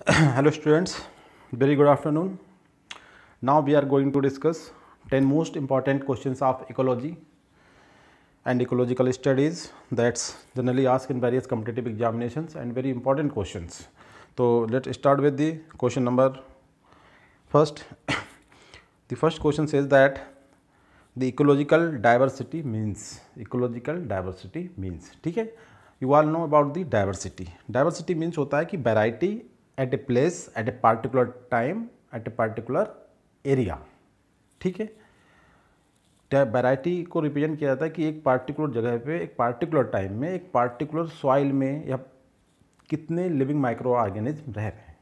hello students very good afternoon now we are going to discuss 10 most important questions of ecology and ecological studies that's generally asked in various competitive examinations and very important questions so let's start with the question number first the first question says that the ecological diversity means ecological diversity means Okay, you all know about the diversity diversity means होता है कि variety at a place at a particular time at a particular area ठीक है variety तो को represent किया जाता है कि एक पार्टिकुलर जगह पे एक पार्टिकुलर टाइम में एक पार्टिकुलर सॉइल में या कितने लिविंग माइक्रो ऑर्गेनिज्म रह रहे हैं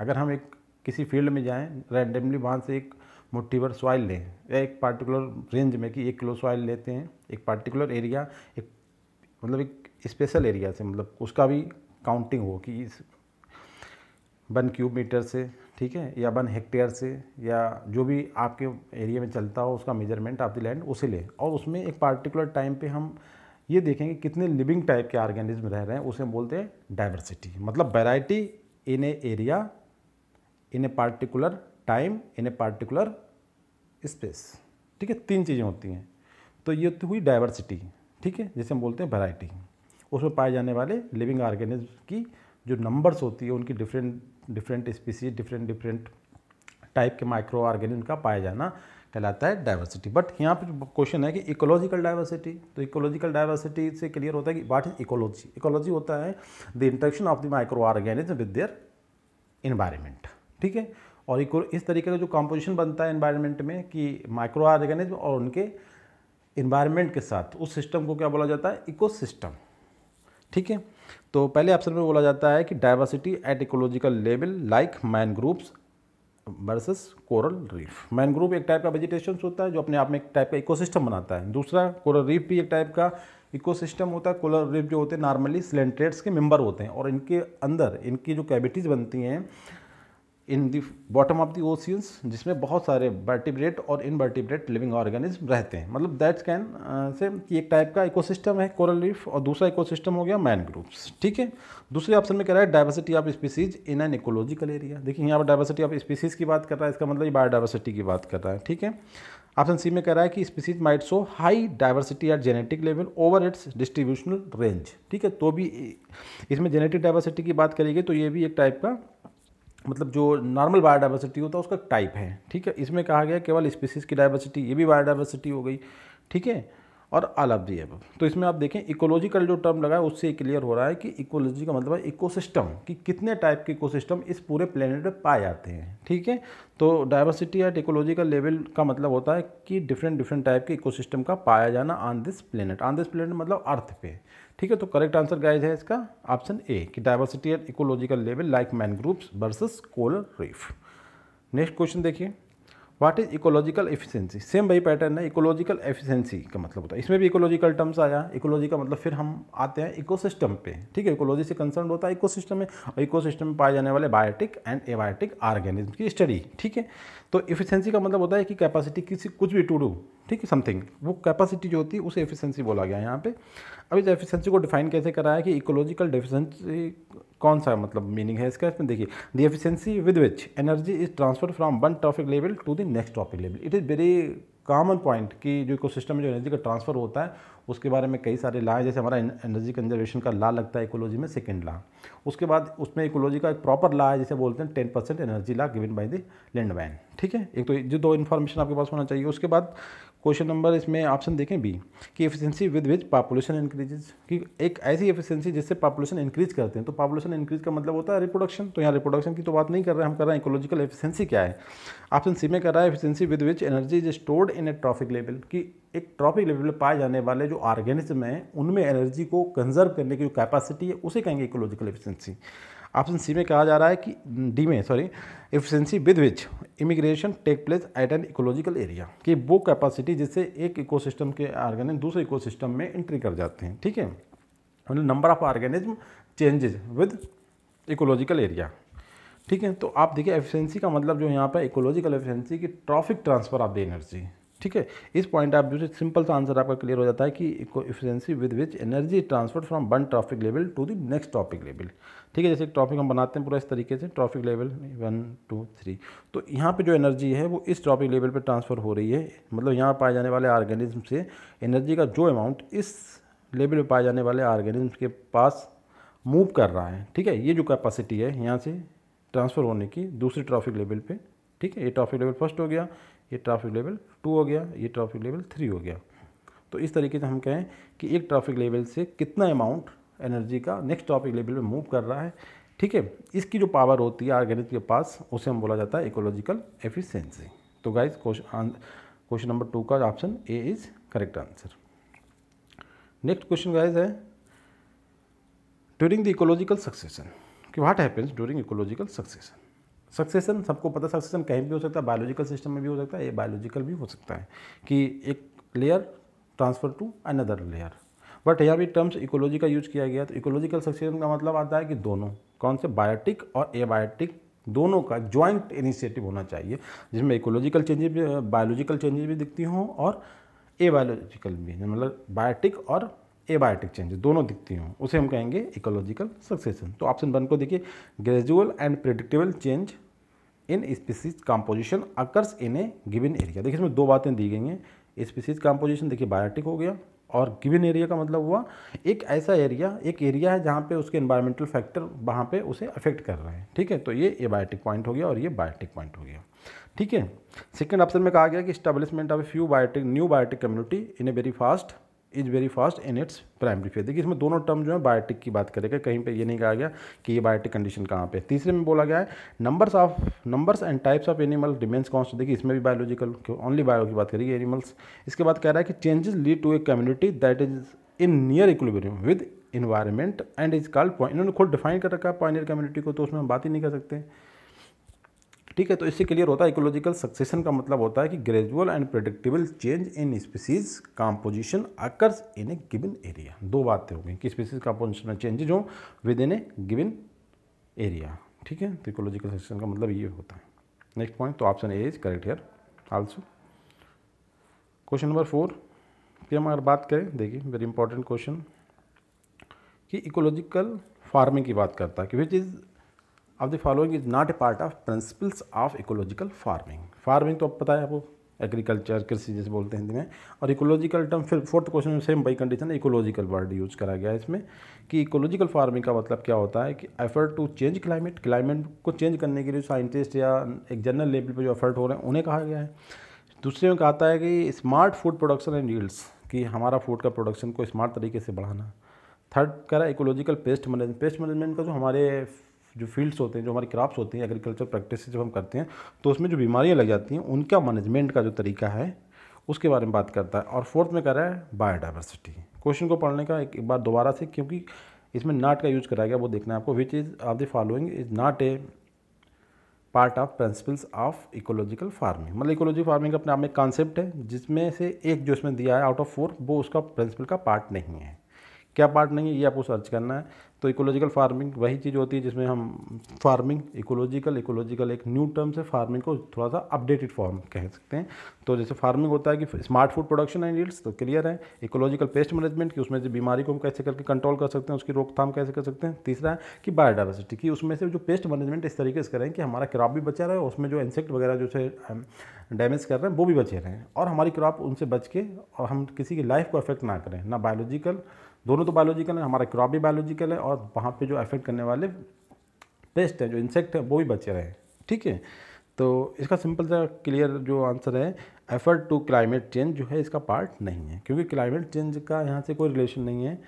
अगर हम एक किसी फील्ड में जाएं रैंडमली वहाँ से एक मोटिवर सॉइल लें या एक पार्टिकुलर रेंज में कि एक किलो सॉइल लेते हैं एक पार्टिकुलर एरिया एक मतलब एक स्पेशल एरिया से मतलब उसका भी काउंटिंग हो कि इस वन क्यूब मीटर से ठीक है या वन हेक्टेयर से या जो भी आपके एरिया में चलता हो उसका मेजरमेंट ऑफ द लैंड उसे लें और उसमें एक पार्टिकुलर टाइम पे हम ये देखेंगे कितने लिविंग टाइप के ऑर्गेनिज्म रह रहे हैं उसे हम बोलते हैं डाइवर्सिटी मतलब variety in a area in a particular time in a particular space ठीक है तीन चीज़ें होती हैं तो ये तो हुई डाइवर्सिटी ठीक है जिसे हम बोलते हैं वेराइटी उसमें पाए जाने वाले लिविंग ऑर्गेनिज्म की जो नंबर्स होती है उनकी different different species different different type के माइक्रो ऑर्गेनिज्म का पाया जाना कहलाता है डाइवर्सिटी बट यहाँ पर क्वेश्चन है कि इकोलॉजिकल डाइवर्सिटी तो इकोलॉजिकल डाइवर्सिटी से क्लियर होता है कि वाट इज इकोलॉजी इकोलॉजी होता है the interaction of the micro organism with their environment ठीक है और इको इस तरीके का जो कॉम्पोजिशन बनता है इन्वायरमेंट में कि माइक्रो ऑर्गेनिज्म और उनके इन्वायरमेंट के साथ उस सिस्टम को क्या बोला जाता है इकोसिस्टम ठीक है तो पहले ऑप्शन में बोला जाता है कि diversity at ecological level like mangroves versus coral reef mangrove एक टाइप का वेजिटेशन होता है जो अपने आप में एक टाइप का इकोसिस्टम बनाता है दूसरा कोरल रीफ भी एक टाइप का इकोसिस्टम होता है कोरल रीफ जो होते हैं नॉर्मली सिलेंट्रेट्स के मेंबर होते हैं और इनके अंदर इनकी जो कैविटीज़ बनती हैं in the bottom of the oceans जिसमें बहुत सारे वर्टिब्रेट और इनवर्टिब्रेट लिविंग ऑर्गेनिज्म रहते हैं मतलब दैट्स कैन से कि एक टाइप का इकोसिस्टम है कोरल रीफ और दूसरा इकोसिस्टम हो गया मैनग्रोव्स ठीक है दूसरे ऑप्शन में कह रहा है diversity of species in an ecological area देखिए यहाँ पर डायवर्सिटी ऑफ स्पीसीज की बात कर रहा है इसका मतलब बायोडाइवर्सिटी की बात कर रहा है ठीक है ऑप्शन सी में कह रहा है कि species might show high diversity at genetic level over its distributional range ठीक है तो भी इसमें जेनेटिक डाइवर्सिटी की बात करेगी तो ये भी एक टाइप का मतलब जो नॉर्मल बायोडाइवर्सिटी होता है उसका टाइप है ठीक है इसमें कहा गया केवल स्पीसीज़ की डाइवर्सिटी ये भी बायोडाइवर्सिटी हो गई ठीक है और आल ऑफ दी एब तो इसमें आप देखें इकोलॉजिकल जो टर्म लगा है उससे क्लियर हो रहा है कि इकोलॉजी का मतलब है इकोसिस्टम कि कितने टाइप के इकोसिस्टम इस पूरे प्लेनेट पर पाए जाते हैं ठीक है तो डाइवर्सिटी एट इकोलॉजिकल लेवल का मतलब होता है कि डिफरेंट डिफरेंट टाइप के इकोसिस्टम का पाया जाना on this planet on this planet मतलब अर्थ पे ठीक है तो करेक्ट आंसर गाइज है इसका ऑप्शन ए कि diversity at ecological level like mangroves versus coral reef next question देखिए what is ecological efficiency same वही पैटर्न है इकोलॉजिकल एफिशिएंसी का मतलब होता है इसमें भी इकोलॉजिकल टर्म्स आया इकोलॉजी का मतलब फिर हम आते हैं इकोसिस्टम पे ठीक है इकोलॉजी से कंसर्न होता है इकोसिस्टम में और इकोसिस्टम में पाए जाने वाले बायोटिक एंड एबायोटिक ऑर्गेनिज्म की स्टडी ठीक है तो इफिशेंसी का मतलब होता है कि कैपेसिटी किसी कुछ भी टू डू ठीक है समथिंग वो कैपेसिटी जो होती है उसे एफिशिएंसी बोला गया यहाँ पे अब इस एफिशिएंसी को डिफाइन कैसे कराया कि इकोलॉजिकल डेफिशिएंसी कौन सा मतलब मीनिंग है इसका इसमें देखिए the efficiency with which energy is transfer from one trophic level to the next trophic level it is very common point कि जो इकोसिस्टम में जो एनर्जी का ट्रांसफ़र होता है उसके बारे में कई सारे लाएँ जैसे हमारा एनर्जी कंजर्वेशन का ला लगता है इकोलॉजी में सेकेंड ला उसके बाद उसमें इकोलॉजी का एक प्रॉपर ला है जिसे बोलते हैं ten percent energy law given by the Lindeman ठीक है एक तो जो दो इन्फॉर्मेशन आपके पास होना चाहिए उसके बाद क्वेश्चन नंबर इसमें ऑप्शन देखें बी कि efficiency with which population increases कि एक ऐसी एफिशिएंसी जिससे पॉपुलेशन इंक्रीज करते हैं तो पॉपुलेशन इंक्रीज का मतलब होता है रिप्रोडक्शन तो यहाँ रिप्रोडक्शन की तो बात नहीं कर रहे हैं हम कर रहे हैं इकोलॉजिकल एफिशिएंसी क्या है ऑप्शन सी में कर रहा है efficiency with which energy is stored in a trophic level कि एक ट्रॉफिक लेवल पर पाए जाने वाले जो ऑर्गेनिज्म हैं उनमें एनर्जी को कंजर्व करने की जो कैपेसिटी है उसे कहेंगे इकोलॉजिकल एफिशिएंसी ऑप्शन सी में कहा जा रहा है कि डी में sorry efficiency with which immigration take place at an ecological area कि वो कैपेसिटी जिससे एक इकोसिस्टम के ऑर्गेनिज्म दूसरे इकोसिस्टम में एंट्री कर जाते हैं ठीक है मतलब number of organism changes with ecological area ठीक है तो आप देखिए एफिशिएंसी का मतलब जो यहाँ पर इकोलॉजिकल एफिशिएंसी की trophic transfer of the energy ठीक है इस पॉइंट आप जो सिंपल सा आंसर आपका क्लियर हो जाता है कि eco efficiency with which energy transfer from one trophic level to the next trophic level ठीक है जैसे एक टॉपिक हम बनाते हैं पूरा इस तरीके से trophic level one two three तो यहाँ पे जो एनर्जी है वो इस ट्रॉफिक लेवल पे ट्रांसफ़र हो रही है मतलब यहाँ पाए जाने वाले ऑर्गेनिज्म से एनर्जी का जो अमाउंट इस लेवल पर पाए जाने वाले ऑर्गेनिज्म के पास मूव कर रहा है ठीक है ये जो कैपेसिटी है यहाँ से ट्रांसफ़र होने की दूसरे ट्रॉफिक लेवल पर ठीक है ये ट्रॉफिक लेवल फर्स्ट हो गया ये ट्रैफिक लेवल टू हो गया ये ट्रैफिक लेवल थ्री हो गया तो इस तरीके से हम कहें कि एक ट्रैफिक लेवल से कितना अमाउंट एनर्जी का नेक्स्ट ट्रॉफिक लेवल में मूव कर रहा है ठीक है इसकी जो पावर होती है ऑर्गेनिक के पास उसे हम बोला जाता है इकोलॉजिकल एफिशिएंसी तो गाइज क्वेश्चन नंबर टू का option A is correct answer next question guys है ड्यूरिंग द इकोलॉजिकल सक्सेशन कि what happens during ecological succession succession सबको पता सक्सेसन कहीं भी हो सकता है बायोलॉजिकल सिस्टम में भी हो सकता है ये बायोलॉजिकल भी हो सकता है कि एक layer transfer to another layer but यहाँ भी टर्म्स इकोलॉजी का यूज किया गया तो इकोलॉजिकल सक्सेसन का मतलब आता है कि दोनों कौन से बायोटिक और एबायोटिक दोनों का ज्वाइंट इनिशिएटिव होना चाहिए जिसमें इकोलॉजिकल चेंजेज बायोलॉजिकल चेंजेस भी दिखती हों और ए बायोलॉजिकल भी मतलब बायोटिक और एबायोटिक चेंजेस दोनों दिखती हैं उसे हम कहेंगे इकोलॉजिकल सक्सेशन तो ऑप्शन वन को देखिए gradual and predictable change in species composition occurs in a given area देखिए इसमें दो बातें दी गई हैं स्पीसीज कॉम्पोजिशन देखिए बायोटिक हो गया और गिविन एरिया का मतलब हुआ एक ऐसा एरिया एक एरिया है जहाँ पे उसके इन्वायरमेंटल फैक्टर वहाँ पे उसे अफेक्ट कर रहे हैं ठीक है तो ये ए बायोटिक पॉइंट हो गया और ये बायोटिक पॉइंट हो गया ठीक है सेकेंड ऑप्शन में कहा गया कि establishment of few biotic new biotic community in a very fast is very fast in its primary phase देखिए इसमें दोनों टर्म जो है बायोटिक की बात करेगा कहीं पे ये नहीं कहा गया कि ये बायोटिक कंडीशन कहाँ पे तीसरे में बोला गया है numbers of numbers and types of animal कौन कॉन्स्ट देखिए इसमें भी बायोलॉजिकल ओनली बायो की बात करेगी एनिमल्स इसके बाद कह रहा है कि changes lead to a community that is in near equilibrium with environment and is called इन्होंने खुद डिफाइन कर रखा है पॉइनियर कम्युनिटी को तो उसमें हम बात ही नहीं कर सकते हैं ठीक है तो इससे क्लियर होता है इकोलॉजिकल सक्सेशन का मतलब होता है कि gradual and predictable change in species composition occurs in a given area दो बातें हो गई कि स्पीसीज कॉम्पोजिशन में चेंजेज हो within a given area ठीक है तो इकोलॉजिकल सक्सेशन का मतलब ये होता है नेक्स्ट पॉइंट तो option A is correct here also question number four की हम अगर बात करें देखिए वेरी इंपॉर्टेंट क्वेश्चन कि इकोलॉजिकल फार्मिंग की बात करता है कि which is of the following is not a part of principles of ecological farming farming तो आप पता है आपको एग्रीकल्चर कृषि जैसे बोलते हैं हिंदी में और इकोलॉजिकल टर्म फिर फोर्थ क्वेश्चन में same by condition ecological word use करा गया है इसमें कि इकोलॉजिकल फार्मिंग का मतलब क्या होता है कि effort to change climate climate को चेंज करने के लिए साइंटिस्ट या एक जनरल लेवल पर जो एफर्ट हो रहे हैं उन्हें कहा गया है दूसरे में कहाता है कि smart food production and yields कि हमारा फूड का प्रोडक्शन को स्मार्ट तरीके से बढ़ाना थर्ड कह रहा है ecological pest management pest management का जो हमारे जो फील्ड्स होते हैं जो हमारी क्रॉप्स होते हैं एग्रीकल्चर प्रैक्टिस जब हम करते हैं तो उसमें जो बीमारियाँ लग जाती हैं उनका मैनेजमेंट का जो तरीका है उसके बारे में बात करता है और फोर्थ में कर रहा है बायोडाइवर्सिटी क्वेश्चन को पढ़ने का एक बार दोबारा से क्योंकि इसमें नाट का यूज कराया गया वो देखना है आपको which is of the following is not a part of principles of ecological farming मतलब इकोलॉजी फार्मिंग अपने आप में कॉन्सेप्ट है जिसमें से एक जो इसमें दिया है आउट ऑफ फोर वो उसका प्रिंसिपल का पार्ट नहीं है क्या पार्ट नहीं है ये आपको सर्च करना है तो इकोलॉजिकल फार्मिंग वही चीज़ होती है जिसमें हम फार्मिंग इकोलॉजिकल इकोलॉजिकल एक न्यू टर्म से फार्मिंग को थोड़ा सा अपडेटेड फॉर्म कह सकते हैं तो जैसे फार्मिंग होता है कि smart food production and yields तो क्लियर है इकोलॉजिकल पेस्ट मैनेजमेंट कि उसमें जो बीमारी को हम कैसे करके कंट्रोल कर सकते हैं उसकी रोकथाम कैसे कर सकते हैं तीसरा है कि बायोडाइवर्सिटी की उसमें से जो पेस्ट मैनेजमेंट इस तरीके से करें कि हमारा क्रॉप भी बचा रहे उसमें जो इंसेक्ट वगैरह जो है डैमेज कर रहे हैं वो भी बचे रहें और हमारी क्रॉप उनसे बच के और हम किसी की लाइफ को अफेक्ट ना करें ना बायोलॉजिकल दोनों तो बायोलॉजिकल है हमारा क्रॉप भी बायोलॉजिकल है और वहाँ पे जो अफेक्ट करने वाले पेस्ट हैं जो इंसेक्ट हैं वो भी बचे रहे ठीक है तो इसका सिंपल सा क्लियर जो आंसर है एफर्ट टू क्लाइमेट चेंज जो है इसका पार्ट नहीं है क्योंकि क्लाइमेट चेंज का यहाँ से कोई रिलेशन नहीं है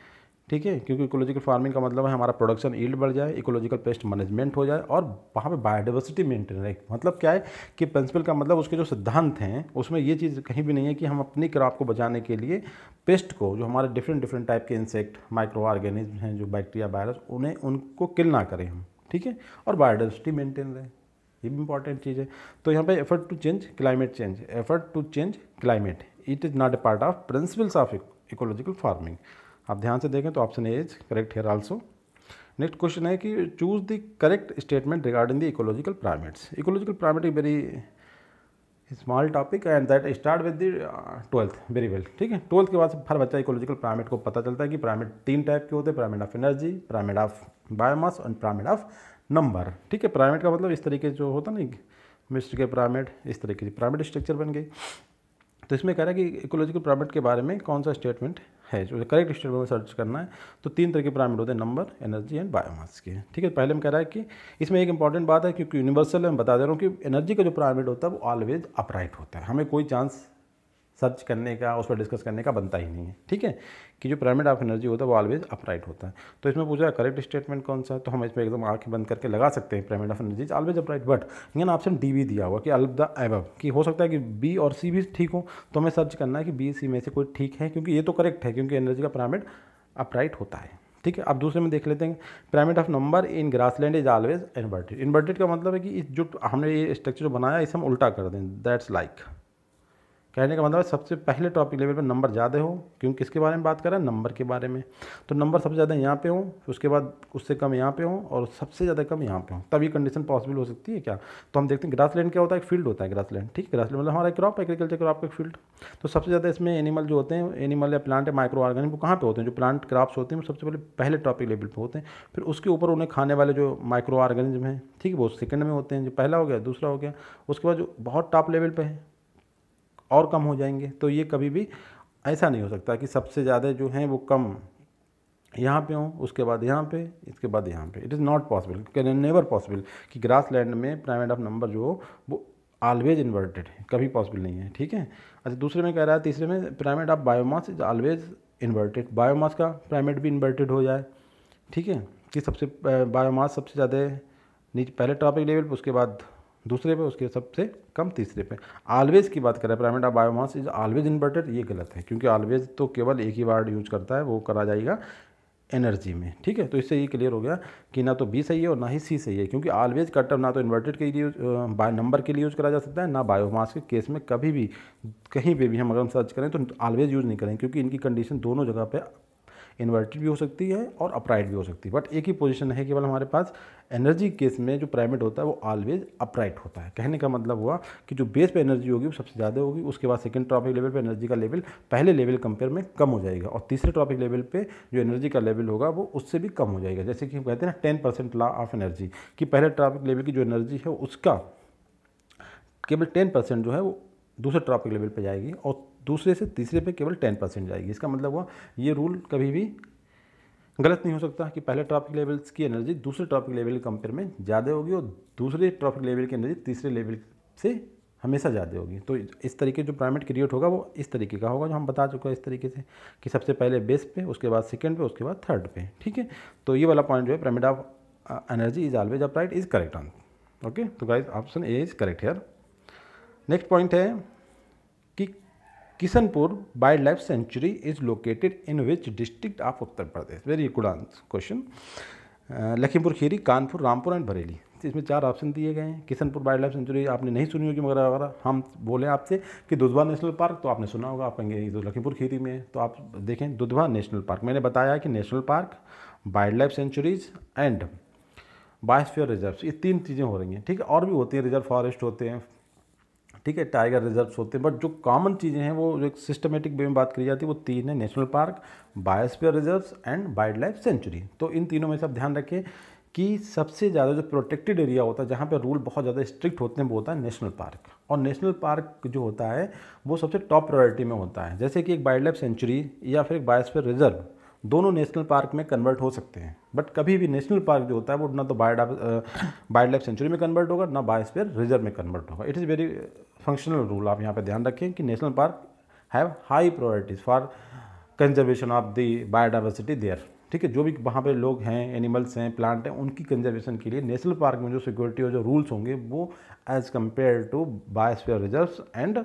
ठीक है क्योंकि इकोलॉजिकल फार्मिंग का मतलब है हमारा प्रोडक्शन ईल्ड बढ़ जाए इकोलॉजिकल पेस्ट मैनेजमेंट हो जाए और वहाँ पे बायोडाइवर्सिटी मेंटेन रहे मतलब क्या है कि प्रिंसिपल का मतलब उसके जो सिद्धांत हैं उसमें ये चीज़ कहीं भी नहीं है कि हम अपनी क्रॉप को बचाने के लिए पेस्ट को जो हमारे डिफरेंट डिफरेंट टाइप के इंसेक्ट माइक्रो ऑर्गेनिज्म हैं जो बैक्टीरिया वायरस उन्हें उनको किल ना करें हम ठीक है और बायोडाइवर्सिटी मेंटेन रहे ये भी इंपॉर्टेंट चीज़ है तो यहाँ पर effort to change climate change effort to change climate it is not a part of principles of ecological farming आप ध्यान से देखें तो option A is correct here also next question है कि choose the correct statement regarding the ecological pyramids ecological pyramid is very small topic and that start with the twelfth very well ठीक है twelfth के बाद हर बच्चा ecological primate को पता चलता है कि प्राइमेट तीन टाइप के होते हैं pyramid of energy pyramid of biomass and pyramid of number ठीक है प्राइमेट का मतलब इस तरीके जो होता ना मिस्र के प्राइमेट इस तरीके की प्राइमेट स्ट्रक्चर बन गई तो इसमें कह रहा है कि इकोलॉजिकल प्राइमेट के बारे में कौन सा स्टेटमेंट है जो करेक्ट स्टेटमेंट में सर्च करना है तो तीन तरह के पैरामीटर होते हैं नंबर एनर्जी एंड बायोमास के ठीक है पहले हम कह रहा है कि इसमें एक इंपॉर्टेंट बात है क्योंकि यूनिवर्सल है मैं बता दे रहा हूँ कि एनर्जी का जो पैरामीटर होता है वो ऑलवेज अपराइट होता है हमें कोई चांस सर्च करने का उस पर डिस्कस करने का बनता ही नहीं है ठीक है कि जो पिरामिड ऑफ एनर्जी होता है वो ऑलवेज अपराइट होता है तो इसमें पूछा करेक्ट स्टेटमेंट कौन सा है तो हम इसमें एकदम आँखें बंद करके लगा सकते हैं pyramid of energy is always upright but यहाँ ऑप्शन डी भी दिया हुआ कि अलब द एबव कि हो सकता है कि बी और सी भी ठीक हो तो हमें सर्च करना है कि बी सी में से कोई ठीक है क्योंकि ये तो करेक्ट है क्योंकि एनर्जी का पिरामिड अपराइट होता है ठीक है अब दूसरे में देख लेते हैं pyramid of number in grassland is always inverted inverted का मतलब है कि जो हमने ये स्ट्रक्चर जो बनाया इसे हम उल्टा कर दें दैट्स लाइक like. कहने का मतलब सबसे पहले टॉपिक लेवल पर नंबर ज़्यादा हो क्योंकि किसके बारे में बात कर रहा है नंबर के बारे में तो नंबर सबसे ज़्यादा यहाँ पे हो उसके बाद उससे कम यहाँ पे हो और सबसे ज़्यादा कम यहाँ पे हो तब ये कंडीशन पॉसिबल हो सकती है क्या तो हम देखते हैं ग्रास लैंड क्या होता है एक फील्ड होता है ग्रास लैंड ठीक है ग्रास लैंड मतलब हमारा क्रॉप एग्रीकल्चर क्रॉप का एक फील्ड तो सबसे ज़्यादा इसमें एनिमल जो होते हैं एनिमल या प्लांट या माइक्रो ऑर्गेनिक वो कहाँ पर होते हैं जो प्लांट क्रॉप्स होते हैं वो सबसे पहले पहले टॉपिक लेवल पर होते हैं फिर उसके ऊपर उन्हें खाने वाले जो माइक्रो ऑर्गेनिज्म हैं ठीक है वो सेकंड में होते हैं जो पहला हो गया दूसरा हो गया उसके बाद जो बहुत टॉप लेवल पर है और कम हो जाएंगे तो ये कभी भी ऐसा नहीं हो सकता कि सबसे ज़्यादा जो हैं वो कम यहाँ पे हों उसके बाद यहाँ पे इसके बाद यहाँ पे it is not possible never possible कि ग्रास लैंड में प्राइमेट ऑफ नंबर जो हो वो ऑलवेज इन्वर्टेड है कभी पॉसिबल नहीं है ठीक है अच्छा दूसरे में कह रहा है तीसरे में pyramid of biomass is always inverted biomass का प्राइमेट भी इन्वर्टेड हो जाए ठीक है कि सबसे बायोमास सबसे ज़्यादा नीचे पहले टॉपिक लेवल पर उसके बाद दूसरे पे उसके सबसे कम तीसरे पे ऑलवेज की बात करें pyramid of biomass is always inverted ये गलत है क्योंकि ऑलवेज तो केवल एक ही वर्ड यूज करता है वो करा जाएगा एनर्जी में ठीक है तो इससे ये क्लियर हो गया कि ना तो बी सही है और ना ही सी सही है क्योंकि ऑलवेज का टर्म ना तो इन्वर्टेड के लिए बाय नंबर के लिए यूज़ करा जा सकता है ना बायोमास के केस में कभी भी कहीं पे भी हम अगर हम सर्च करें तो ऑलवेज यूज़ नहीं करें क्योंकि इनकी कंडीशन दोनों जगह पे इन्वर्टेड भी हो सकती है और अपराइट भी हो सकती है बट एक ही पोजिशन है केवल हमारे पास एनर्जी केस में जो प्राइमेट होता है वो ऑलवेज अपराइट होता है कहने का मतलब हुआ कि जो बेस पे एनर्जी होगी वो सबसे ज़्यादा होगी उसके बाद सेकेंड ट्रॉपिक लेवल पे एनर्जी का लेवल पहले लेवल कंपेयर में कम हो जाएगा और तीसरे ट्रॉपिक लेवल पे जो एनर्जी का लेवल होगा वो उससे भी कम हो जाएगा जैसे कि हम कहते हैं ना ten percent law of energy कि पहले ट्रॉपिक लेवल की जो एनर्जी है उसका केवल टेन परसेंट जो है वो दूसरे ट्रॉपिक लेवल पर जाएगी और दूसरे से तीसरे पे केवल टेन परसेंट जाएगी इसका मतलब हुआ ये रूल कभी भी गलत नहीं हो सकता कि पहले ट्रॉपिक लेवल्स की एनर्जी दूसरे ट्रॉपिक लेवल के कंपेयर में ज़्यादा होगी और दूसरे ट्रॉपिक लेवल की एनर्जी तीसरे लेवल से हमेशा ज़्यादा होगी तो इस तरीके जो प्राइमेट क्रिएट होगा वो इस तरीके का होगा जो हम बता चुके हैं इस तरीके से कि सबसे पहले बेस पे उसके बाद सेकेंड पे उसके बाद थर्ड पे ठीक है तो ये वाला पॉइंट जो है pyramid of energy is always upright is correct answer okay तो guys option A is correct here next point है wildlife sanctuary is located in which district of Uttar Pradesh very good answer question Lakhimpur Kheri Kanpur Rampur and Bareilly इसमें चार option दिए गए हैं Kishanpur wildlife century आपने नहीं सुनी होगी मगर अगर हम बोले आपसे कि दुधवा नेशनल पार्क तो आपने सुना होगा आप कहेंगे तो लखीमपुर खीरी में तो आप देखें दुधवा नेशनल पार्क मैंने बताया कि national park wildlife sanctuaries and biosphere reserve ये तीन चीज़ें हो रही हैं ठीक है और भी होती हैं रिजर्व फॉरेस्ट होते हैं ठीक है टाइगर रिजर्व्स होते हैं बट जो कॉमन चीज़ें हैं वो जो एक सिस्टमेटिक वे में बात करी जाती है वो तीन है national park biosphere reserves and wildlife sanctuary तो इन तीनों में से आप ध्यान रखें कि सबसे ज़्यादा जो प्रोटेक्टेड एरिया होता है जहाँ पर रूल बहुत ज़्यादा स्ट्रिक्ट होते हैं वो होता है नेशनल पार्क और नेशनल पार्क जो होता है वो सबसे टॉप प्रायोरिटी में होता है जैसे कि एक वाइल्ड लाइफ सेंचुरी या फिर एक बायोस्फीयर रिजर्व दोनों नेशनल पार्क में कन्वर्ट हो सकते हैं बट कभी भी नेशनल पार्क जो होता है वो ना तो बायोडा वाइल्ड लाइफ सेंचुरी में कन्वर्ट होगा ना बायोस्फीयर रिजर्व में कन्वर्ट होगा it is very functional rule आप यहाँ पर ध्यान रखें कि national park have high priorities for conservation of the biodiversity there ठीक है जो भी वहाँ पे लोग हैं एनिमल्स हैं प्लांट हैं उनकी कंजर्वेशन के लिए नेशनल पार्क में जो सिक्योरिटी और जो रूल्स होंगे वो as compare to biosphere reserves and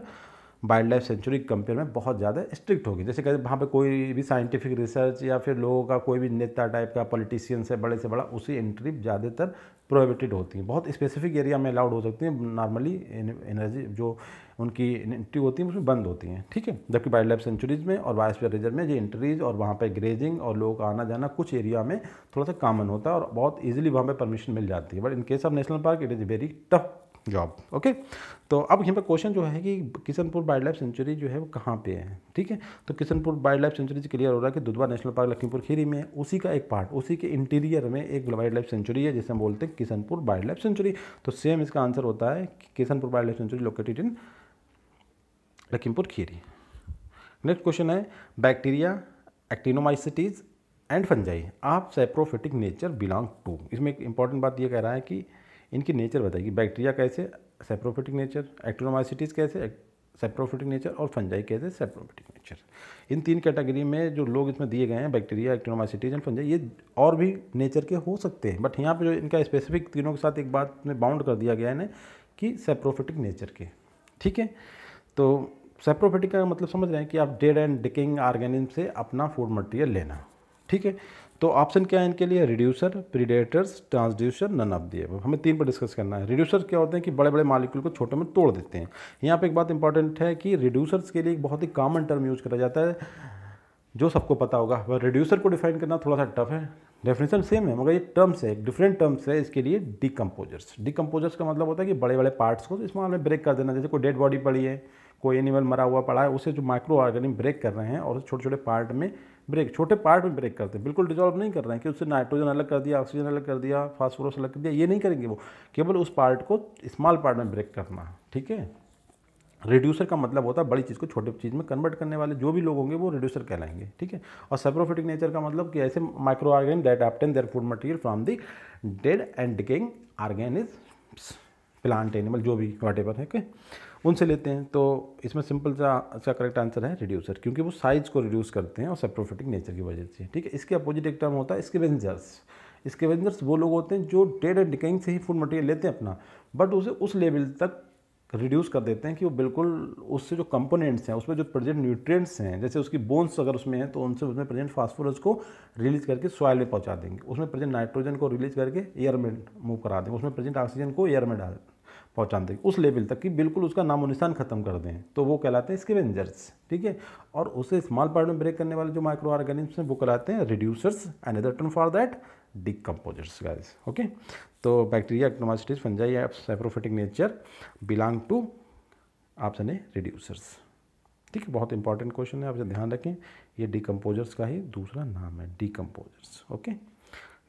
wildlife sanctuary के कंपेयर में बहुत ज़्यादा स्ट्रिक्ट होगी जैसे कहते वहाँ पे कोई भी साइंटिफिक रिसर्च या फिर लोगों का कोई भी नेता टाइप का पॉलिटिशियन से बड़े से बड़ा उसी एंट्री ज़्यादातर प्रोहिबिटेड होती हैं बहुत स्पेसिफिक एरिया में अलाउड हो सकती हैं नॉर्मली एनर्जी जो उनकी एंट्री होती है उसमें बंद होती हैं ठीक है जबकि वाइल्ड लाइफ सेंचुरीज में और वाइसफेयर रिजर्व में ये एंट्रीज और वहाँ पर ग्रेजिंग और लोग आना जाना कुछ एरिया में थोड़ा सा कॉमन होता है और बहुत ईजिली वहाँ पर परमिशन मिल जाती है but in case of national park it is very tough job okay तो अब यहाँ पर क्वेश्चन जो है कि किशनपुर वाइल्ड लाइफ सेंचुरी जो है वो कहाँ पे है ठीक है तो किशनपुर वाइल्ड लाइफ सेंचुरी से क्लियर हो रहा है कि दुधवा नेशनल पार्क लखीमपुर खीरी में उसी का एक पार्ट उसी के इंटीरियर में एक वाइल्ड लाइफ सेंचुरी है जिसे हम बोलते हैं किशनपुर वाइल्ड लाइफ सेंचुरी तो सेम इसका आंसर होता है Kishanpur wildlife sanctuary located in Lakhimpur Kheri next question है बैक्टीरिया एक्टिनोमाइसिटीज़ एंड फंजाई आप सेप्रोफिटिक नेचर बिलोंग टू इसमें एक इंपॉर्टेंट बात ये कह रहा है कि इनकी नेचर बताएगी बैक्टीरिया कैसे सेप्रोफिटिक नेचर एक्ट्रोमाइसिटीज़ कैसे सेप्रोफिटिक नेचर और फंजाई कैसे सेप्रोफिटिक नेचर इन तीन कैटेगरी में जो लोग इसमें दिए गए हैं बैक्टीरिया एक्ट्रोमाइसिटीज एंड फंजाई ये और भी नेचर के हो सकते हैं बट यहाँ पर जो इनका स्पेसिफिक तीनों के साथ एक बात में बाउंड कर दिया गया है ना कि सेप्रोफिटिक नेचर के ठीक है तो सेप्रोफिटिक का मतलब समझ रहे हैं कि आप डेड एंड डिकिंग ऑर्गेनिज्म से अपना फूड मटेरियल लेना ठीक है तो ऑप्शन क्या है इनके लिए reducer predators transducer none of the हमें तीन पर डिस्कस करना है रिड्यूसर क्या होते हैं कि बड़े बड़े मालिक्यूल को छोटे में तोड़ देते हैं यहाँ पे एक बात इंपॉर्टेंट है कि रिड्यूसर्स के लिए एक बहुत ही कॉमन टर्म यूज़ करा जाता है जो सबको पता होगा वह रिड्यूसर को डिफाइन करना थोड़ा सा टफ है डेफिनेशन सेम है मगर ये टर्म्स है डिफरेंट टर्म्स है इसके लिए डिकम्पोजर्स डिकम्पोजर्स का मतलब होता है कि बड़े बड़े पार्ट्स को इस मामले में ब्रेक कर देना जैसे कोई डेड बॉडी पड़ी है कोई एनिमल मरा हुआ पड़ा है उसे जो माइक्रो ऑर्गेनिक ब्रेक कर रहे हैं और छोटे छोटे पार्ट में ब्रेक छोटे पार्ट में ब्रेक करते हैं बिल्कुल डिजॉल्व नहीं कर रहे हैं कि उससे नाइट्रोजन अलग कर दिया ऑक्सीजन अलग कर दिया फास्फोरस अलग कर दिया ये नहीं करेंगे वो केवल उस पार्ट को स्मॉल पार्ट में ब्रेक करना है ठीक है रिड्यूसर का मतलब होता है बड़ी चीज़ को छोटे चीज़ में कन्वर्ट करने वाले जो भी लोग होंगे वो रिड्यूसर कहलाएंगे ठीक है और सेप्रोफिटिक नेचर का मतलब कि ऐसे micro organisms that obtain their food material from the dead and decaying organisms plant animal जो भी वाटेवर है ओके उनसे लेते हैं तो इसमें सिंपल सा इसका करेक्ट आंसर है रिड्यूसर क्योंकि वो साइज़ को रिड्यूस करते हैं और सेप्रोफिटिक नेचर की वजह से ठीक है इसके अपोजिट एक टर्म होता है स्केवेंजर्स स्केवेंजर्स वो लोग होते हैं जो डेड एंड डिकाइंग से ही फूड मटेरियल लेते हैं अपना बट उसे उस लेवल तक रिड्यूस कर देते हैं कि वो बिल्कुल उससे जो कंपोनेंट्स हैं उसमें जो प्रेजेंट न्यूट्रिएंट्स हैं जैसे उसकी बोन्स अगर उसमें हैं तो उनसे उसमें प्रेजेंट फास्फोरस को रिलीज करके सॉयल में पहुंचा देंगे उसमें प्रेजेंट नाइट्रोजन को रिलीज करके एयर में मूव करा देंगे उसमें प्रेजेंट ऑक्सीजन को एयर में डाल पहुँचा दे उस लेवल तक कि बिल्कुल उसका नामो निशान खत्म कर दें तो वो कहलाते हैं स्केवेंजर्स ठीक है और उसे स्मॉल पार्ट में ब्रेक करने वाले जो माइक्रो ऑर्गेनिम्स हैं वो कहलाते हैं reducers and other term for that decomposers guys okay तो bacteria actinomycetes fungi of saprophytic nature belong to आप है रिड्यूसर्स ठीक है बहुत इंपॉर्टेंट क्वेश्चन है आपसे ध्यान रखें ये डिकम्पोजर्स का ही दूसरा नाम है डिकम्पोजर्स ओके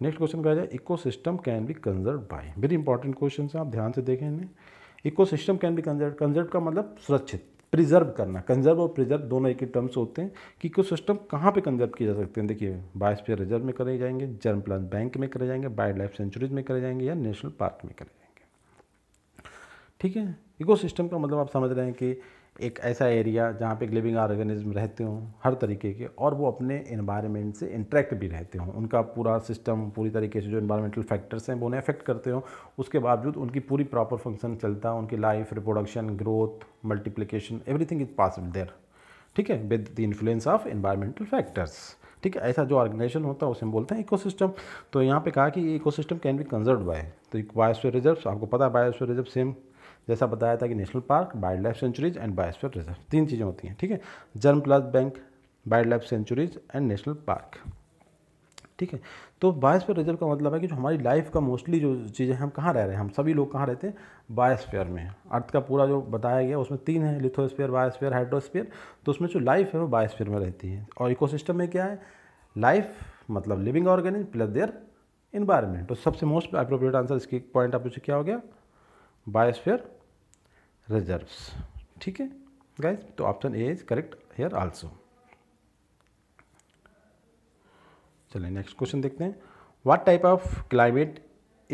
नेक्स्ट क्वेश्चन कहा जाए ecosystem can be conserve by very important question है आप ध्यान से देखें इन्हें ecosystem can be conserve conserve का मतलब सुरक्षित प्रिजर्व करना कंजर्व और प्रिजर्व दोनों एक ही टर्म्स होते हैं कि इको सिस्टम कहाँ पर कंजर्व किए जा सकते हैं देखिए बायोस्फीयर रिजर्व में करे जाएंगे जर्म प्लान बैंक में करे जाएंगे बायो लाइफ सेंचुरीज में करे जाएंगे या नेशनल पार्क में करे जाएंगे ठीक है इको सिस्टम का मतलब आप समझ रहे हैं कि एक ऐसा एरिया जहाँ पे एक लिविंग ऑर्गेनिज्म रहते हों हर तरीके के और वो अपने इन्वायरमेंट से इंट्रैक्ट भी रहते हों उनका पूरा सिस्टम पूरी तरीके से जो इन्वायरमेंटल फैक्टर्स हैं वो उन्हें अफेक्ट करते हों उसके बावजूद उनकी पूरी प्रॉपर फंक्शन चलता है उनकी life reproduction growth multiplication everything is possible there ठीक है with the influence of environmental factors ठीक है ऐसा जो ऑर्गेनाइजेशन होता है उसे हम बोलते हैं इकोसिस्टम तो यहाँ पे कहा कि ecosystem can be conserve by तो बायोस्फीयर रिजर्व आपको पता है बायोस्फीयर रिजर्व सेम जैसा बताया था कि national park wildlife sanctuaries and biosphere reserve तीन चीज़ें होती हैं ठीक है germplasm bank wildlife sanctuaries and national park ठीक है तो बायोस्फीयर रिजर्व का मतलब है कि जो हमारी लाइफ का मोस्टली जो चीज़ें हैं हम कहाँ रह रहे हैं हम सभी लोग कहाँ रहते हैं बायोस्फीयर में अर्थ का पूरा जो बताया गया उसमें तीन है लिथोस्फीयर बायोस्फीयर हाइड्रोस्फीयर तो उसमें जो लाइफ है वो बायोस्फीयर में रहती है और इकोसिस्टम में क्या है लाइफ मतलब living organisms plus their environment तो सबसे मोस्ट अप्रोप्रिएट आंसर इसकी पॉइंट आप पूछे क्या हो गया बायोस्फीयर रिजर्व्स ठीक है गाइज तो option A is correct here also चलिए नेक्स्ट क्वेश्चन देखते हैं what type of climate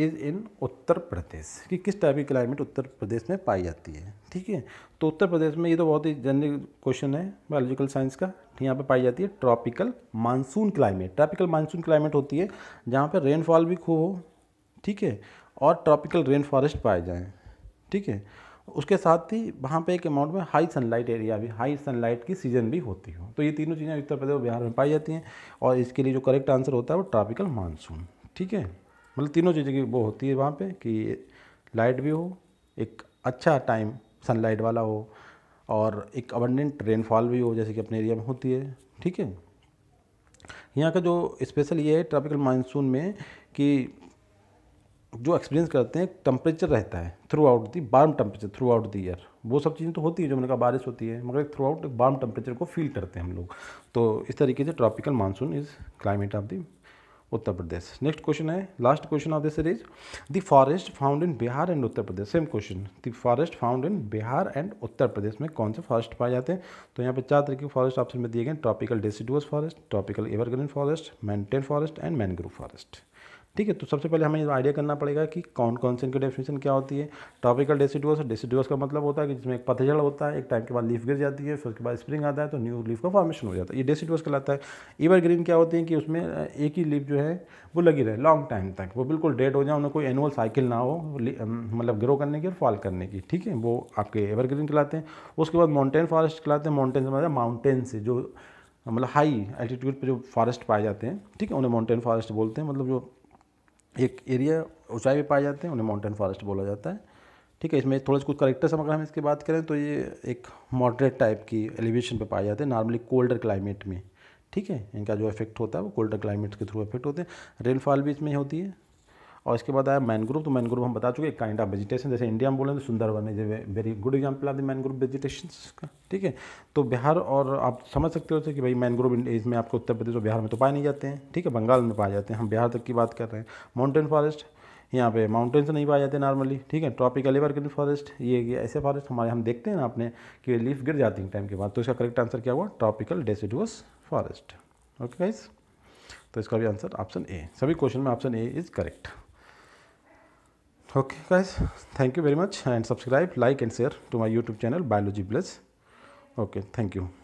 is in Uttar Pradesh कि किस टाइप की क्लाइमेट उत्तर प्रदेश में पाई जाती है ठीक है तो उत्तर प्रदेश में ये तो बहुत ही जनरल क्वेश्चन है बायोलॉजिकल साइंस का यहाँ पे पाई जाती है tropical monsoon climate tropical monsoon climate होती है जहाँ पर रेनफॉल भी खूब हो ठीक है और ट्रॉपिकल रेन फॉरेस्ट पाए जाएँ ठीक है उसके साथ ही वहाँ पे एक अमाउंट में हाई सनलाइट एरिया भी हाई सनलाइट की सीज़न भी होती हो तो ये तीनों चीज़ें उत्तर प्रदेश और बिहार में पाई जाती हैं और इसके लिए जो करेक्ट आंसर होता है वो ट्रॉपिकल मानसून ठीक है मतलब तीनों चीज़ें की वो होती है वहाँ पे कि लाइट भी हो एक अच्छा टाइम सनलाइट वाला हो और एक अबंडेंट रेनफॉल भी हो जैसे कि अपने एरिया में होती है ठीक है यहाँ का जो स्पेशल ये है ट्रॉपिकल मानसून में कि जो एक्सपीरियंस करते हैं टेम्परेचर रहता है throughout the warm temperature throughout the year वो सब चीज़ें तो होती है जो मैंने कहा बारिश होती है मगर थ्रू आउट बार्म टेम्परेचर को फील करते हैं हम लोग तो इस तरीके से tropical monsoon is climate of the Uttar Pradesh next question है last question of this series the forest found in Bihar and Uttar Pradesh same question the forest found in Bihar and Uttar Pradesh में कौन से फॉरेस्ट पाए जाते हैं तो यहाँ पे चार तरीके के फॉरेस्ट ऑप्शन में दिए गए tropical deciduous forest tropical evergreen forest mountain forest and mangrove forest ठीक है तो सबसे पहले हमें आइडिया करना पड़ेगा कि कौन कौन से इनकी डेफिनेशन क्या होती है टॉपिकल डेसिडुअस डेसिडुअस का मतलब होता है कि जिसमें एक पतझड़ होता है एक टाइम के बाद लीफ गिर जाती है फिर उसके बाद स्प्रिंग आता है तो न्यू लीफ का फॉर्मेशन हो जाता है ये डेसिडुअस कहलाता है ईवर ग्रीन क्या होती है कि उसमें एक ही लीफ जो है वो लगी रहे लॉन्ग टाइम तक वो बिल्कुल डेड हो जाए उन्हें कोई एनुअल साइकिल ना हो मतलब ग्रो करने की और फॉल करने की ठीक है वो आपके एवरग्रीन कहलाते हैं उसके बाद माउंटेन फॉरेस्ट कहलाते हैं माउंटेन मतलब माउंटेन से जो मतलब हाई एल्टीट्यूड पर जो फॉरेस्ट पाए जाते हैं ठीक है उन्हें माउंटेन फॉरेस्ट बोलते हैं मतलब जो एक एरिया ऊंचाई में पाए जाते हैं उन्हें माउंटेन फॉरेस्ट बोला जाता है ठीक है इसमें थोड़ा कुछ करेक्टर्स अगर हम इसकी बात करें तो ये एक मॉडरेट टाइप की एलिवेशन पे पाए जाते हैं नॉर्मली कोल्डर क्लाइमेट में ठीक है इनका जो इफेक्ट होता है वो कोल्डर क्लाइमेट के थ्रू इफेक्ट होते हैं रेनफॉल भी इसमें होती है और इसके बाद आया मैनग्रोव तो मैनग्रोव हम बता चुके काइंड ऑफ वेजिटेशन जैसे इंडिया में बोले तो Sundarban is very good example of the mangrove vegetation का ठीक है तो बिहार और आप समझ सकते हो कि भाई मैनग्रोव इसमें आपको उत्तर प्रदेश और बिहार में तो पाए नहीं जाते हैं ठीक है बंगाल में पाए जाते हैं हम बिहार तक की बात कर रहे हैं माउंटेन फॉरेस्ट यहाँ पे माउंटेन्स नहीं पाए जाते नॉर्मली ठीक है ट्रॉपिकल एवरग्रीन फॉरेस्ट ये, ये ऐसे फॉरेस्ट हमारे हम देखते हैं ना आपने कि लीफ गिर जाती है टाइम के बाद तो इसका करेक्ट आंसर क्या हुआ tropical deciduous forest okay guys तो इसका भी आंसर ऑप्शन ए सभी क्वेश्चन में option A is correct okay guys thank you very much and subscribe like and share to my youtube channel biology plus okay thank you